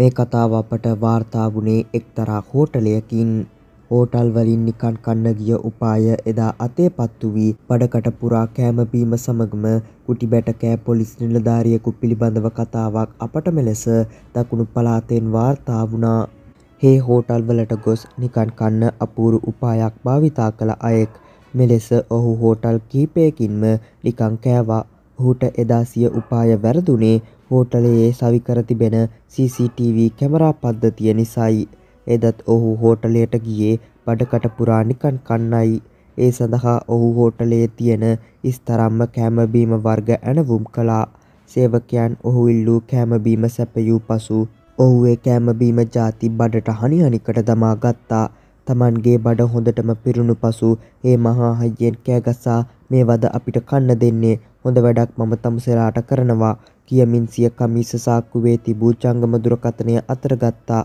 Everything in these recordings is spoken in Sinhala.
මේ කතාව අපට වාර්තා වුණේ එක්තරා හෝටලයකින්. හෝටල් වලින් නිකන් කන්න ගිය උපාය එදා අතේපත්තු වී බඩකට පුරා කෑම බීම සමගම කුටි බැටකෑ පොලිස් නිලධාරියෙකු පිළිබඳව කතාවක් අපටම ලෙස දකුණු පළාතෙන් වාර්තා වුණා. හේ හෝටල් වලට ගොස් නිකන් කන්න අපූරු උපායක් භාවිතා කළ අයෙක්. මෙලෙස ඔහු හෝටල් කීපයකින්ම නිකං කෑවා. ඔහුට එදා සිය උපාය වැරදුනේ හෝටලයේ සවිකර තිබෙන CCTV කැමරා පද්ධතිය නිසායි. එදත් ඔහු හෝටලයට ගියේ බඩකට පුරා නිකන් කන්නයි. ඒ සඳහා ඔහු හෝටලයේ තියෙන ඉස්තරම්ම කෑමබීම වර්ග ඇනවුම් කළා. සේවකයන් ඔහු ඉල්ලූ කෑමබීම සැපයූ පසු ඔහු ඒ කෑමබීම ಜಾති බඩට හනිහනිකට දමා ගත්තා. තමන්ගේ බඩ හොඳටම පිරුණු පසු ඒ මහා හයියෙන් කෑගසා මේ වද අපිට කන්න දෙන්නේ හොඳ වැඩක් මම තමුසෙලාට කරනවා කියමින් සිය කමිස සාක්කුවේ තිබූ ජංගම දුරකථනය අතරගත්තා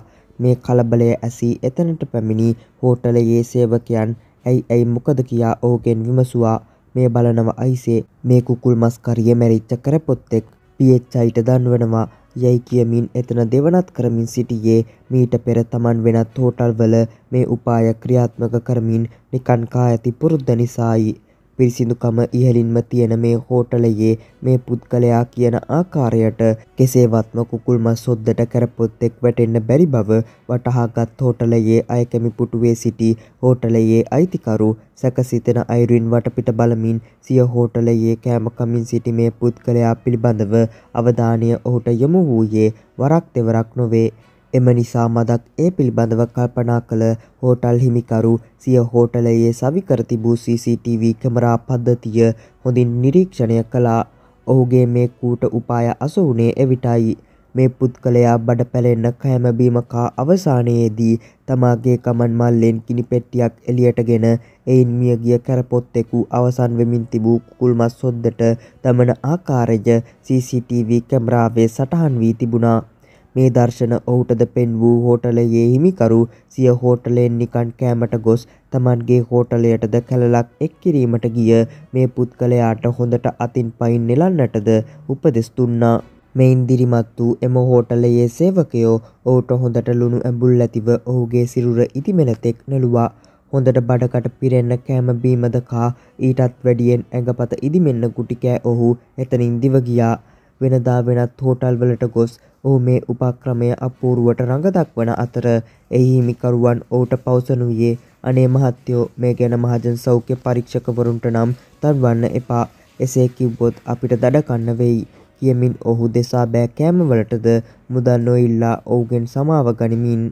මේ කලබලය ඇසී එතනට පැමිණි හෝටලයේ සේවකයන් ඇයි ඇයි මොකද කියා ඕගෙන් විමසුවා මේ බලනව අයිසේ මේ කුකුල් මස් කරිය මැරිච්ච කරපොත්තෙක් පියච්චයිට දන්වනවා යැයි කියමින් එතන දෙවනත් කරමින් සිටියේ මීට පෙර තමන් වෙනත් හෝටල්වල මේ උපාය ක්‍රියාත්මක කරමින් නිකන් කා ඇති පුරුද්ද නිසායි පිරිසිදුකම ඉහලින්ම තියෙන මේ හෝටලයේ මේ පුද්ගලයා කියන ආකාරයට කෙසේවත්ම කුකුල් මස් සොද්දට කරපොත් එක් වැටෙන්න බැරි බව වටහාගත් හෝටලයේ අයකැමි පුටුවේ සිටි හෝටලයේ අයිතිකරු සැකසිතෙන අයුරින් වටපිට බලමින් සිය හෝටලයේ කෑමකමින් සිටි මේ පුද්ගලයා පිළිබඳව අවධානය ඔහුට යොමු වූයේ වරක් දෙවරක් නොවේ එම නිසා මදත් ඒ පිළිබඳව කල්පනා කළ හෝටල් හිමිකරු සිය හෝටලයේ සවිකර තිබූ CCTV කැමරා පද්ධතිය හොඳින් නිරීක්ෂණය කළා. ඔහුගේ මේ කූට උපාය අසු වුණේ එවිටයි. මේ පුද්ගලයා බඩ පැලෙන්න කෑම බීම කා අවසානයේදී තමාගේ කමන් මල්ලෙන් ගිනි පෙට්ටියක් එළියටගෙන එයින් මිය ගිය කැරපොත්තෙකු අවසන් වෙමින් තිබූ කුකුල් මස් සොද්දට දමන ආකාරය CCTV කැමරාවේ සටහන් වී තිබුණා. මේ දර්ශන ඔහුටද පෙන් වූ හෝටලයේ හිමිකරු සිය හෝටලයෙන් නිකන් කෑමට ගොස් තමන්ගේ හෝටලයටද කැලලක් එක් කිරීමට ගිය මේ පුද්ගලයාට හොඳට අතින් පයින් නෙලන්නටද උපදෙස් දුන්නා. මෙයින් දිරිමත් වූ එම හෝටලයේ සේවකයෝ ඔහුට හොඳට ලුණු ඇඹුල් ඇතිව ඔහුගේ සිරුර ඉතිමෙනතෙක් නෙළුවා. හොඳට බඩකට පිරෙන්න කෑම බීමද කා ඊටත් වැඩියෙන් ඇඟපත ඉදිමෙන්න ගුටි කෑ ඔහු එතනින් දිව ගියා. වෙනදා වෙනත් හෝටල්වලට ගොස් ඔහු මේ උපක්‍රමය අපූරුවට රඟ දක්වන අතර එහි හිමිකරුවන් ඔහුට පවසනුයේ අනේ මහත්තයෝ මේ ගැන මහජන සෞඛ්‍ය පරීක්ෂකවරුන්ට නම් තර්වන්න එපා එසේ කිව්වොත් අපිට දඩකන්න වෙයි කියමින් ඔහු දෙසා බෑ කෑමවලටද මුදල් නොඉල්ලා ඔහුගෙන් සමාව ගනිමින්